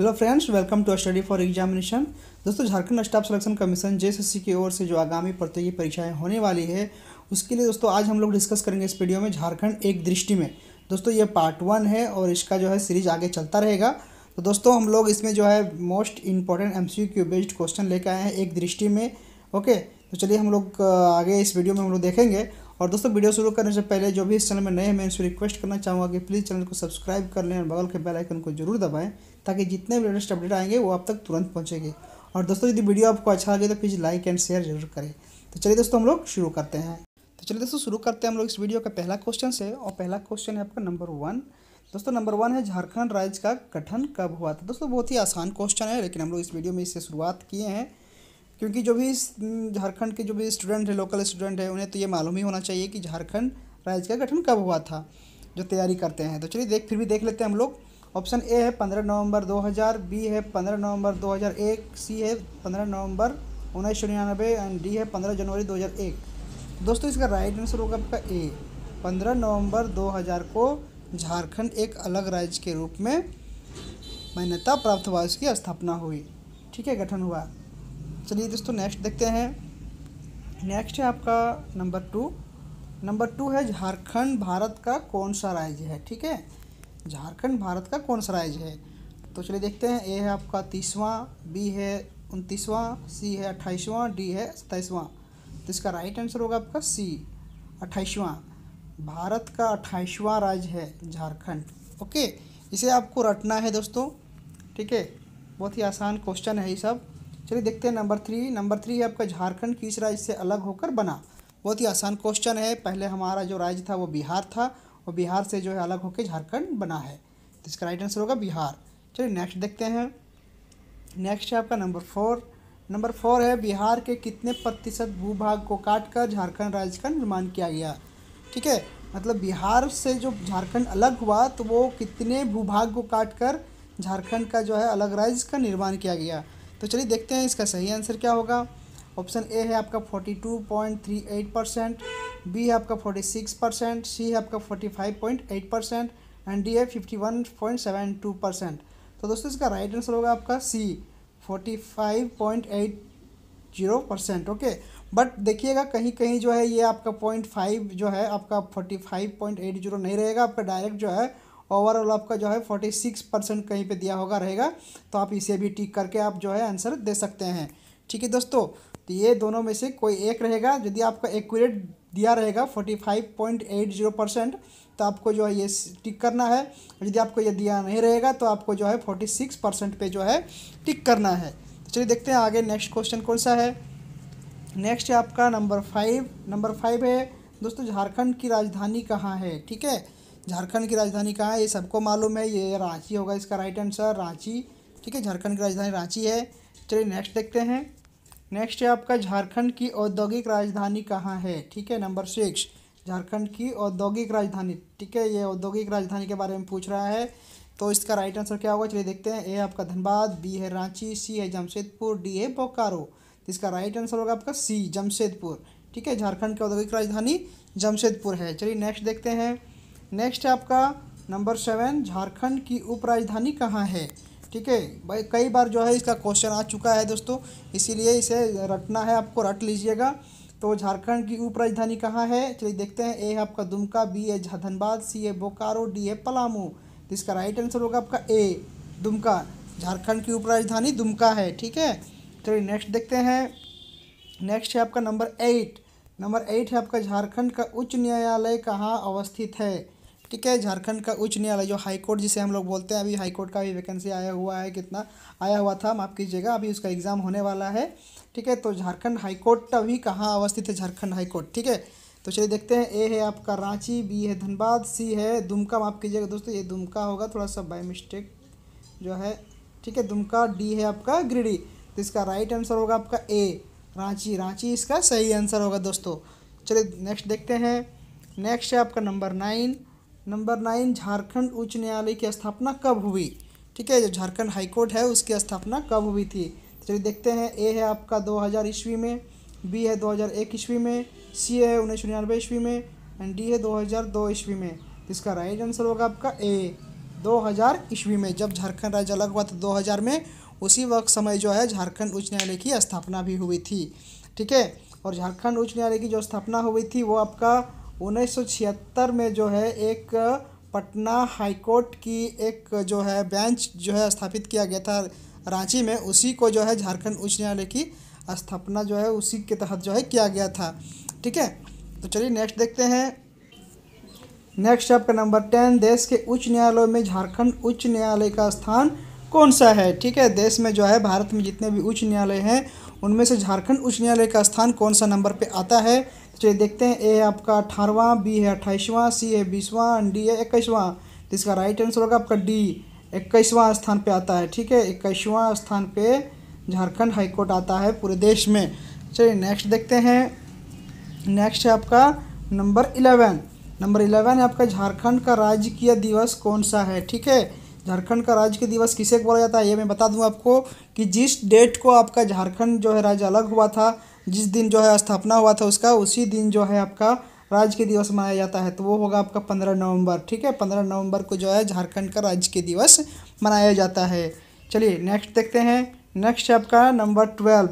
hello friends welcome to study for examination दोस्तों Jharkhand staff selection commission जे की ओर से जो आगामी प्रतियोगी परीक्षाएं होने वाली है उसके लिए दोस्तों आज हम लोग डिस्कस करेंगे इस वीडियो में झारखंड एक दृष्टि में दोस्तों ये पार्ट वन है और इसका जो है सीरीज आगे चलता रहेगा तो दोस्तों हम लोग इसमें जो है most important M based question लेके आए हैं एक दृष्टि में ओके तो चलिए हम लोग आगे इस वीडियो में हम लोग देखेंगे और दोस्तों वीडियो शुरू करने से पहले जो भी इस चैनल में नए हैं मैं इनसे रिक्वेस्ट करना चाहूँगा कि प्लीज़ चैनल को सब्सक्राइब कर लें और बगल के बेल आइकन को जरूर दबाएं ताकि जितने भी लेटेस्ट अपडेट आएंगे वो आप तक तुरंत पहुँचेंगे और दोस्तों यदि वीडियो आपको अच्छा लगे तो प्लीज़ लाइक एंड शेयर जरूर करें तो चलिए दोस्तों हम लोग शुरू करते हैं तो चलिए दोस्तों शुरू करते हैं हम लोग इस वीडियो का पहला क्वेश्चन से और पहला क्वेश्चन है आपका नंबर वन दोस्तों नंबर वन है झारखंड राज्य का गठन कब हुआ था दोस्तों बहुत ही आसान क्वेश्चन है लेकिन हम लोग इस वीडियो में इससे शुरुआत किए हैं क्योंकि जो भी झारखंड के जो भी स्टूडेंट है लोकल स्टूडेंट है उन्हें तो ये मालूम ही होना चाहिए कि झारखंड राज्य का गठन कब हुआ था जो तैयारी करते हैं तो चलिए देख फिर भी देख लेते हैं हम लोग ऑप्शन ए है पंद्रह नवंबर 2000 बी है पंद्रह नवंबर 2001 सी है पंद्रह नवंबर उन्नीस सौ निन्यानवे एंड डी है पंद्रह जनवरी 2001 दोस्तों इसका राइट आंसर होगा आपका ए पंद्रह नवंबर 2000 को झारखंड एक अलग राज्य के रूप में मान्यता प्राप्त हुआ इसकी स्थापना हुई ठीक है गठन हुआ चलिए दोस्तों नेक्स्ट देखते हैं नेक्स्ट है आपका नंबर टू नंबर टू है झारखंड भारत का कौन सा राज्य है ठीक है झारखंड भारत का कौन सा राज्य है तो चलिए देखते हैं ए है आपका तीसवां बी है उनतीसवां सी है अट्ठाईसवां डी है सत्ताईसवां तो इसका राइट आंसर होगा आपका सी अट्ठाईसवां भारत का अट्ठाईसवां राज्य है झारखंड ओके इसे आपको रटना है दोस्तों ठीक है बहुत ही आसान क्वेश्चन है ये सब चलिए देखते हैं नंबर थ्री नंबर थ्री है आपका झारखंड किस राज्य से अलग होकर बना बहुत ही आसान क्वेश्चन है पहले हमारा जो राज्य था वो बिहार था और बिहार से जो है अलग होकर झारखंड बना है तो इसका राइट आंसर होगा बिहार चलिए नेक्स्ट देखते हैं नेक्स्ट है आपका नंबर फोर नंबर फोर है बिहार के कितने प्रतिशत भूभाग को काट कर झारखंड राज्य का निर्माण किया गया ठीक है मतलब बिहार से जो झारखंड अलग हुआ तो वो कितने भूभाग को काट कर झारखंड का जो है अलग राज्य का निर्माण किया गया तो चलिए देखते हैं इसका सही आंसर क्या होगा ऑप्शन ए है आपका forty two point three eight percent B है आपका फोर्टी सिक्स परसेंट सी है आपका forty five point eight percent and D है fifty one point seven two percent तो दोस्तों इसका राइट आंसर होगा आपका C forty five point eight zero percent okay but देखिएगा कहीं कहीं जो है ये आपका पॉइंट फाइव जो है आपका forty five point eight zero नहीं रहेगा आपका डायरेक्ट जो है ओवरऑल आपका जो है फोर्टी सिक्स परसेंट कहीं पे दिया होगा रहेगा तो आप इसे भी टिक करके आप जो है आंसर दे सकते हैं ठीक है दोस्तों तो ये दोनों में से कोई एक रहेगा यदि आपका एक्यूरेट दिया रहेगा forty five point eight zero percent तो आपको जो है ये टिक करना है यदि आपको ये दिया नहीं रहेगा तो आपको जो है फोर्टी सिक्स परसेंट पर जो है टिक करना है तो चलिए देखते हैं आगे नेक्स्ट क्वेश्चन कौन सा है नेक्स्ट है आपका नंबर फाइव नंबर फाइव है दोस्तों झारखंड की राजधानी कहाँ है ठीक है झारखंड की राजधानी कहाँ है ये सबको मालूम है ये रांची होगा इसका राइट आंसर रांची ठीक है झारखंड की राजधानी रांची है चलिए नेक्स्ट देखते हैं नेक्स्ट है आपका झारखंड की औद्योगिक राजधानी कहाँ है ठीक है नंबर सिक्स झारखंड की औद्योगिक राजधानी ठीक है ये औद्योगिक राजधानी के बारे में पूछ रहा है तो इसका राइट आंसर क्या होगा चलिए देखते हैं ए आपका धनबाद बी है रांची सी है जमशेदपुर डी है बोकारो इसका राइट आंसर होगा आपका सी जमशेदपुर ठीक है झारखंड की औद्योगिक राजधानी जमशेदपुर है चलिए नेक्स्ट देखते हैं नेक्स्ट है आपका नंबर सेवन झारखंड की उपराजधानी कहाँ है ठीक है भाई कई बार जो है इसका क्वेश्चन आ चुका है दोस्तों इसीलिए इसे रटना है आपको रट लीजिएगा तो झारखंड की उपराजधानी कहाँ है चलिए देखते हैं ए है आपका दुमका बी है धनबाद सी है बोकारो डी है पलामू तो इसका राइट आंसर होगा आपका ए दुमका झारखंड की उपराजधानी दुमका है ठीक है चलिए नेक्स्ट देखते हैं नेक्स्ट है आपका नंबर एट नंबर एट है आपका झारखंड का उच्च न्यायालय कहाँ अवस्थित है ठीक है झारखंड का उच्च न्यायालय जो हाई कोर्ट जिसे हम लोग बोलते हैं अभी हाई कोर्ट का भी वैकेंसी आया हुआ है कितना आया हुआ था माफ़ कीजिएगा अभी उसका एग्ज़ाम होने वाला है ठीक है तो झारखंड हाई कोर्ट अभी कहाँ अवस्थित है झारखंड हाई कोर्ट ठीक है तो चलिए देखते हैं ए है आपका रांची बी है धनबाद सी है दुमका माफ़ कीजिएगा दोस्तों ये दुमका होगा थोड़ा सा बाई मिस्टेक जो है ठीक है दुमका डी है आपका ग्रिडी तो इसका राइट आंसर होगा आपका ए रांची रांची इसका सही आंसर होगा दोस्तों चलिए नेक्स्ट देखते हैं नेक्स्ट है आपका number nine number nine Jharkhand उच्च न्यायालय की स्थापना कब हुई ठीक है जो झारखंड हाईकोर्ट है उसकी स्थापना कब हुई थी तो चलिए देखते हैं ए है आपका 2000 ईस्वी में बी है 2001 ईस्वी में सी है उन्नीस सौ ईस्वी में एंड डी है 2002 ईस्वी में तो इसका राइट आंसर होगा आपका ए 2000 ईस्वी में जब झारखंड राज्य अलग हुआ था 2000 में उसी वक्त समय जो है झारखंड उच्च न्यायालय की स्थापना भी हुई थी ठीक है और झारखंड उच्च न्यायालय की जो स्थापना हुई थी वो आपका 1976 में जो है एक पटना हाईकोर्ट की एक जो है बेंच जो है स्थापित किया गया था रांची में उसी को जो है झारखंड उच्च न्यायालय की स्थापना जो है उसी के तहत जो है किया गया था ठीक है तो चलिए नेक्स्ट देखते हैं नेक्स्ट आपका नंबर टेन देश के उच्च न्यायालयों में झारखंड उच्च न्यायालय का स्थान कौन सा है ठीक है देश में जो है भारत में जितने भी उच्च न्यायालय हैं उनमें से झारखंड उच्च न्यायालय का स्थान कौन सा नंबर पे आता है चलिए तो देखते हैं ए है आपका अठारहवां बी है अट्ठाईसवां सी है बीसवां डी है इक्कीसवां तो इसका राइट आंसर होगा आपका डी इक्कीसवां स्थान पे आता है ठीक है इक्कीसवां स्थान पे झारखंड हाईकोर्ट आता है पूरे देश में चलिए नेक्स्ट देखते हैं नेक्स्ट है आपका नंबर इलेवन नंबर इलेवन है आपका झारखंड का राजकीय दिवस कौन सा है ठीक है झारखंड का राज्य दिवस किसे बोला जाता है ये मैं बता दूं आपको कि जिस डेट को आपका झारखंड जो है राज्य अलग हुआ था जिस दिन जो है स्थापना हुआ था उसका उसी दिन जो है आपका राज्य के दिवस मनाया जाता है तो वो होगा आपका पंद्रह नवंबर ठीक है पंद्रह नवंबर को जो है झारखंड का राज्य के दिवस मनाया जाता है चलिए नेक्स्ट देखते हैं नेक्स्ट है आपका नंबर ट्वेल्व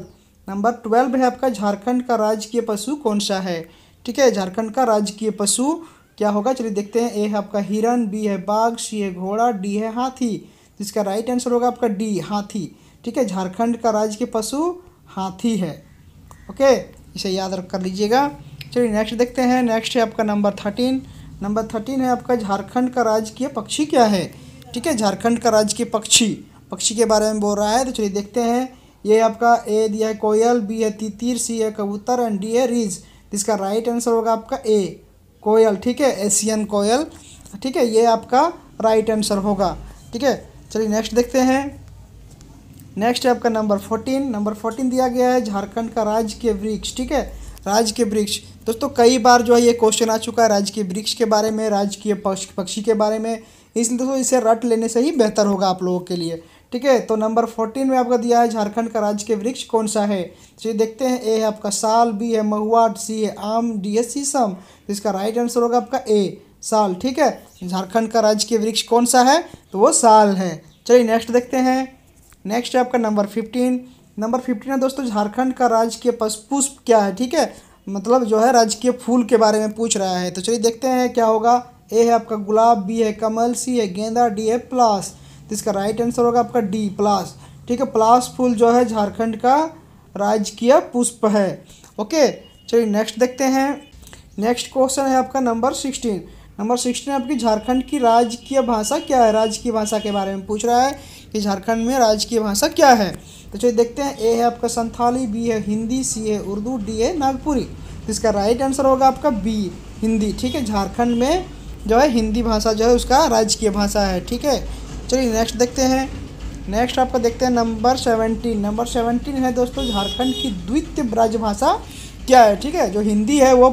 नंबर ट्वेल्व है आपका झारखंड का राजकीय पशु कौन सा है ठीक है झारखंड का राजकीय पशु क्या होगा चलिए देखते हैं ए है आपका हिरन बी है बाघ सी है घोड़ा डी है हाथी जिसका राइट आंसर होगा आपका डी हाथी ठीक है झारखंड का राजकीय पशु हाथी है ओके इसे याद रख कर लीजिएगा चलिए नेक्स्ट देखते हैं नेक्स्ट है आपका नंबर थर्टीन नंबर थर्टीन है आपका झारखंड का राजकीय पक्षी क्या है ठीक है झारखंड का राजकीय पक्षी पक्षी के बारे में बोल रहा है तो चलिए देखते हैं ये आपका ए दिया है कोयल बी है तीतीर सी है कबूतर एंड डी है रीज जिसका राइट आंसर होगा आपका ए कोयल ठीक है एशियन कोयल ठीक है ये आपका राइट आंसर होगा ठीक है चलिए नेक्स्ट देखते हैं नेक्स्ट है आपका नंबर फोर्टीन नंबर फोर्टीन दिया गया है झारखंड का राज्य के वृक्ष ठीक है राज्य के वृक्ष दोस्तों कई बार जो है ये क्वेश्चन आ चुका है राज्य के वृक्ष के बारे में राजकीय पक्षी के बारे में इसलिए दोस्तों इसे रट लेने से ही बेहतर होगा आप लोगों के लिए ठीक है तो नंबर फोर्टीन में आपका दिया है झारखंड का राज्य के वृक्ष कौन सा है चलिए तो देखते हैं ए है आपका साल बी है महुआ सी है आम डी है शीशम तो इसका राइट आंसर होगा आपका ए साल ठीक है झारखंड का राज्य के वृक्ष कौन सा है तो वो साल है चलिए नेक्स्ट देखते हैं नेक्स्ट है आपका नंबर फिफ्टीन नंबर फिफ्टीन है दोस्तों झारखंड का राजकीय पुष्प क्या है ठीक है मतलब जो है राजकीय फूल के बारे में पूछ रहा है तो चलिए देखते हैं क्या होगा ए है आपका गुलाब बी है कमल सी है गेंदा डी है प्लास तो इसका राइट आंसर होगा आपका डी प्लास ठीक है प्लास फूल जो है झारखंड का राजकीय पुष्प है ओके चलिए नेक्स्ट देखते हैं नेक्स्ट क्वेश्चन है आपका नंबर सिक्सटीन नंबर सिक्सटीन आपकी झारखंड की राजकीय भाषा क्या है राजकीय भाषा के बारे में पूछ रहा है कि झारखंड में राजकीय भाषा क्या है तो चलिए देखते हैं ए है आपका संथाली बी है हिंदी सी है उर्दू डी है नागपुरी तो इसका राइट आंसर होगा आपका बी हिंदी ठीक है झारखंड में जो है हिंदी भाषा जो है उसका राजकीय भाषा है ठीक है चलिए नेक्स्ट देखते हैं नेक्स्ट आपका देखते हैं नंबर सेवनटीन नंबर सेवनटीन है दोस्तों झारखंड की द्वितीय राजभाषा भाषा क्या है ठीक है जो हिंदी है वो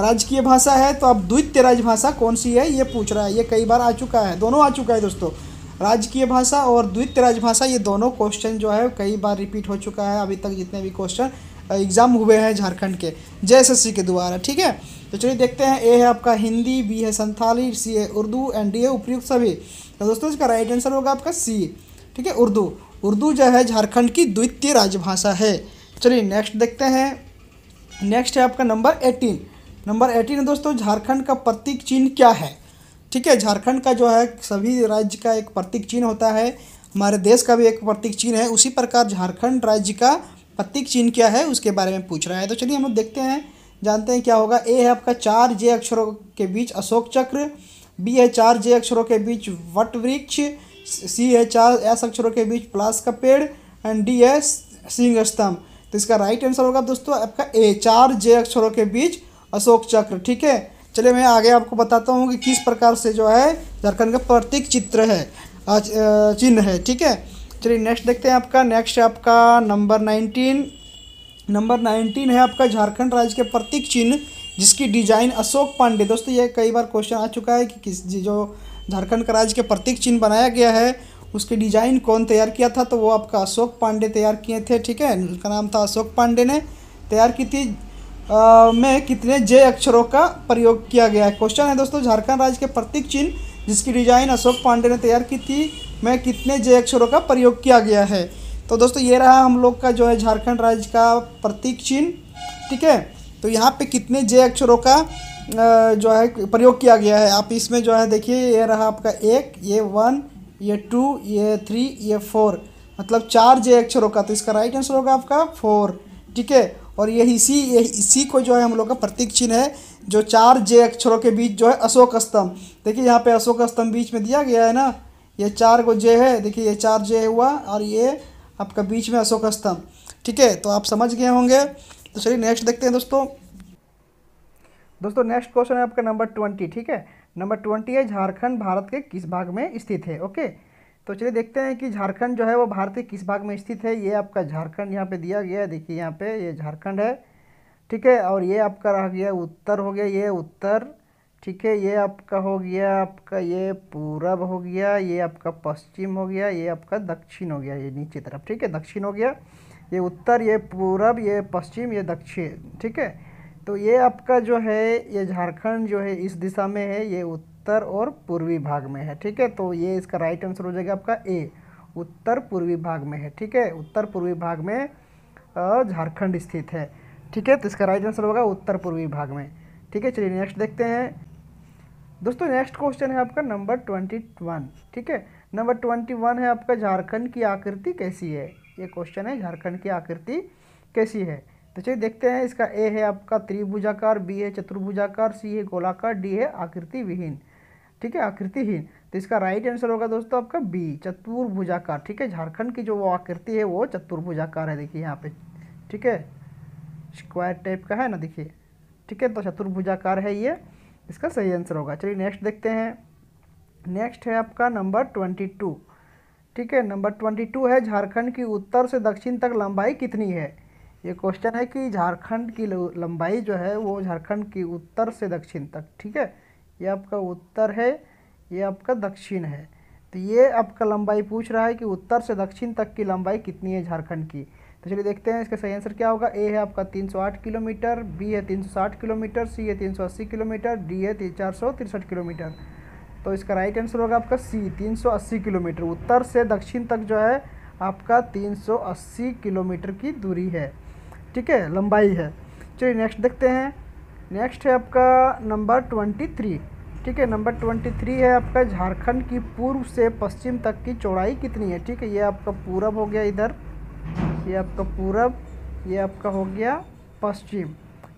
राजकीय भाषा है तो अब द्वितीय राजभाषा कौन सी है ये पूछ रहा है ये कई बार आ चुका है दोनों आ चुका है दोस्तों राजकीय भाषा और द्वितीय राजभाषा ये दोनों क्वेश्चन जो है कई बार रिपीट हो चुका है अभी तक जितने भी क्वेश्चन एग्ज़ाम हुए हैं झारखंड के जे के द्वारा ठीक है तो चलिए देखते हैं ए है आपका हिंदी बी है संथाली सी है उर्दू एंड डी है उपयुक्त सभी तो दोस्तों इसका राइट आंसर होगा आपका सी ठीक है उर्दू उर्दू जो है झारखंड की द्वितीय राजभाषा है चलिए नेक्स्ट देखते हैं नेक्स्ट है आपका नंबर एटीन नंबर एटीन दोस्तों झारखंड का प्रतीक चिन्ह क्या है ठीक है झारखंड का जो है सभी राज्य का एक प्रतीक चिन्ह होता है हमारे देश का भी एक प्रतीक चिन्ह है उसी प्रकार झारखंड राज्य का प्रतीक चिन्ह क्या है उसके बारे में पूछ रहा है तो चलिए हम लोग देखते हैं जानते हैं क्या होगा ए है आपका चार जे अक्षरों के बीच अशोक चक्र बी है चार जे अक्षरों के बीच वट वृक्ष सी है चार एस अक्षरों के बीच प्लास का पेड़ एंड डी है सिंह स्तंभ तो इसका राइट आंसर होगा दोस्तों आपका ए चार जे अक्षरों के बीच अशोक चक्र ठीक है चलिए मैं आगे आपको बताता हूँ कि किस प्रकार से जो है झारखंड का प्रतीक चित्र है चिन्ह है ठीक है चलिए नेक्स्ट देखते हैं आपका नेक्स्ट आपका नंबर नाइनटीन नंबर नाइनटीन है आपका झारखंड राज्य के प्रतीक चिन्ह जिसकी डिजाइन अशोक पांडे दोस्तों ये कई बार क्वेश्चन आ चुका है कि किस जो झारखंड का राज्य के प्रतीक चिन्ह बनाया गया है उसके डिजाइन कौन तैयार किया था तो वो आपका अशोक पांडे तैयार किए थे ठीक है उनका नाम था अशोक पांडे ने तैयार की थी में कितने जय अक्षरों का प्रयोग किया गया है क्वेश्चन है दोस्तों झारखंड राज्य के प्रतीक चिन्ह जिसकी डिजाइन अशोक पांडे ने तैयार की थी में कितने जय अक्षरों का प्रयोग किया गया है तो दोस्तों ये रहा हम लोग का जो है झारखंड राज्य का प्रतीक चिन्ह ठीक है तो यहाँ पे कितने जय अक्षरों का जो है प्रयोग किया गया है आप इसमें जो है देखिए ये रहा आपका एक ये वन ये टू ये थ्री ये फोर मतलब चार जय अक्षरों का तो इसका राइट आंसर होगा आपका फोर ठीक है और यही इसी ये इसी को जो है हम लोग का प्रतीक चिन्ह है जो चार जे अक्षरों के बीच जो है अशोक स्तंभ देखिए यहाँ पे अशोक स्तंभ बीच में दिया गया है ना ये चार को जे है देखिए ये चार जे हुआ और ये आपका बीच में अशोक स्तंभ ठीक है तो आप समझ गए होंगे तो चलिए नेक्स्ट देखते हैं दोस्तों दोस्तों नेक्स्ट क्वेश्चन है आपका नंबर ट्वेंटी ठीक है नंबर ट्वेंटी है झारखंड भारत के किस भाग में स्थित है ओके तो चलिए देखते हैं कि झारखंड जो है वो भारत के किस भाग में स्थित है ये आपका झारखंड यहाँ पे दिया गया है देखिए यहाँ पे ये झारखंड है ठीक है और ये आपका रह गया उत्तर हो गया ये उत्तर ठीक है ये आपका हो गया आपका ये पूरब हो गया ये आपका पश्चिम हो गया ये आपका दक्षिण हो गया ये नीचे तरफ ठीक है दक्षिण हो गया ये उत्तर ये पूरब ये पश्चिम ये दक्षिण ठीक है तो ये आपका जो है ये झारखंड जो है इस दिशा में है ये उत्तर उत्तर और पूर्वी भाग में है ठीक है तो ये इसका राइट आंसर हो जाएगा आपका ए उत्तर पूर्वी भाग में है ठीक है उत्तर पूर्वी भाग में झारखंड स्थित है ठीक है तो इसका राइट आंसर होगा उत्तर पूर्वी भाग में ठीक है चलिए नेक्स्ट देखते हैं दोस्तों नेक्स्ट क्वेश्चन है आपका नंबर ट्वेंटी वन ठीक है नंबर ट्वेंटी वन है आपका झारखंड की आकृति कैसी है ये क्वेश्चन है झारखंड की आकृति कैसी है तो चलिए देखते हैं इसका ए है आपका त्रिभुजाकार बी है चतुर्भुजाकार सी है गोलाकार डी है आकृति विहीन ठीक है आकृतिहीन तो इसका राइट आंसर होगा दोस्तों आपका बी चतुर्भुजाकार ठीक है झारखंड की जो वो आकृति है वो चतुर्भुजाकार है देखिए यहाँ पे ठीक है स्क्वायर टाइप का है ना देखिए ठीक है तो चतुर्भुजाकार है ये इसका सही आंसर होगा चलिए नेक्स्ट देखते हैं नेक्स्ट है आपका नंबर ट्वेंटी टू ठीक है नंबर ट्वेंटी टू है झारखंड की उत्तर से दक्षिण तक लंबाई कितनी है ये क्वेश्चन है कि झारखंड की लंबाई जो है वो झारखंड की उत्तर से दक्षिण तक ठीक है ये आपका उत्तर है ये आपका दक्षिण है तो ये आपका लंबाई पूछ रहा है कि उत्तर से दक्षिण तक की लंबाई कितनी है झारखंड की तो चलिए देखते हैं इसका सही आंसर क्या होगा ए है आपका 308 किलोमीटर बी है 360 किलोमीटर सी है 380 किलोमीटर डी है चार सौ तिरसठ किलोमीटर तो इसका राइट आंसर होगा आपका सी 380 किलोमीटर उत्तर से दक्षिण तक जो है आपका 380 किलोमीटर की दूरी है ठीक है लंबाई है चलिए नेक्स्ट देखते हैं नेक्स्ट है आपका नंबर ट्वेंटी थ्री ठीक है नंबर ट्वेंटी थ्री है आपका झारखंड की पूर्व से पश्चिम तक की चौड़ाई कितनी है ठीक है ये आपका पूरब हो गया इधर ये आपका पूरब ये आपका हो गया पश्चिम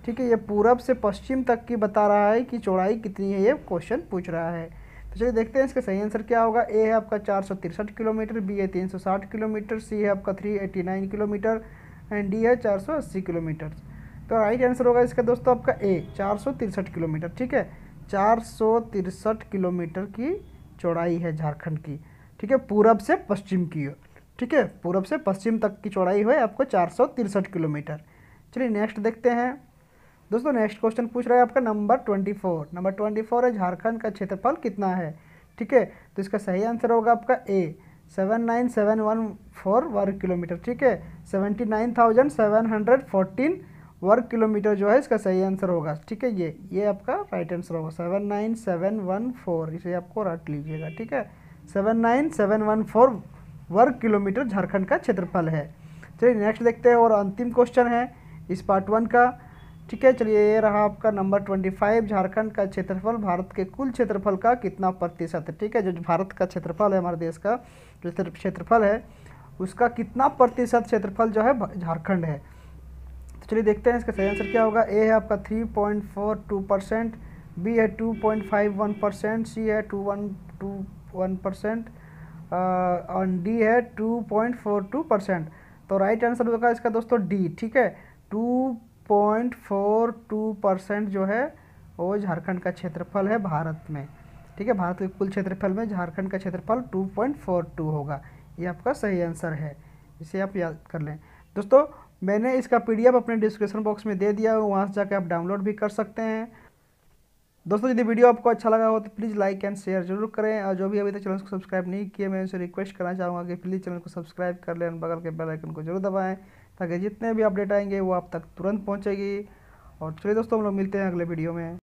ठीक है ये पूरब से पश्चिम तक की बता रहा है कि चौड़ाई कितनी है ये क्वेश्चन पूछ रहा है तो चलिए देखते हैं इसका सही आंसर क्या होगा ए है आपका चार सौ तिरसठ किलोमीटर बी है तीन सौ साठ किलोमीटर सी है आपका three eighty nine kilometre and D है चार सौ अस्सी किलोमीटर तो राइट आंसर होगा इसका दोस्तों आपका ए चार किलोमीटर ठीक है चार किलोमीटर की चौड़ाई है झारखंड की ठीक है पूरब से पश्चिम की ओर ठीक है पूरब से पश्चिम तक की चौड़ाई है आपको चार किलोमीटर चलिए नेक्स्ट देखते हैं दोस्तों नेक्स्ट क्वेश्चन पूछ रहा है आपका number twenty four number twenty four है झारखंड का क्षेत्रफल कितना है ठीक है तो इसका सही आंसर होगा आपका A seven nine seven one four वर्ग किलोमीटर ठीक है seventy nine thousand seven hundred fourteen वर्ग किलोमीटर जो है इसका सही आंसर होगा ठीक है ये ये आपका राइट आंसर होगा seven nine seven one four इसे आपको रट लीजिएगा ठीक है seven nine seven one four वर्ग किलोमीटर झारखंड का क्षेत्रफल है चलिए नेक्स्ट देखते हैं और अंतिम क्वेश्चन है इस पार्ट वन का ठीक है चलिए ये रहा आपका नंबर ट्वेंटी फाइव झारखंड का क्षेत्रफल भारत के कुल क्षेत्रफल का कितना प्रतिशत है ठीक है जो भारत का क्षेत्रफल है हमारे देश का जो क्षेत्रफल है उसका कितना प्रतिशत क्षेत्रफल जो है झारखंड है चलिए देखते हैं इसका सही आंसर क्या होगा ए है आपका three point four two percent B है two point five one percent C है two one two one percent और डी है two point four two percent तो राइट आंसर होगा इसका दोस्तों डी ठीक है two point four two percent जो है वो झारखंड का क्षेत्रफल है भारत में ठीक है भारत के कुल क्षेत्रफल में झारखंड का क्षेत्रफल टू पॉइंट फोर टू होगा ये आपका सही आंसर है इसे आप याद कर लें दोस्तों मैंने इसका पीडीएफ अपने डिस्क्रिप्शन बॉक्स में दे दिया है वहाँ से जाकर आप डाउनलोड भी कर सकते हैं दोस्तों यदि वीडियो आपको अच्छा लगा हो तो प्लीज़ लाइक एंड शेयर जरूर करें और जो भी अभी तक चैनल को सब्सक्राइब नहीं किए मैं उनसे रिक्वेस्ट करना चाहूँगा कि प्लीज़ चैनल को सब्सक्राइब कर लें बगल के बेल आइकन को जरूर दबाएं ताकि जितने भी अपडेट आएंगे वो आप तक तुरंत पहुँचेगी और चलिए दोस्तों हम लोग मिलते हैं अगले वीडियो में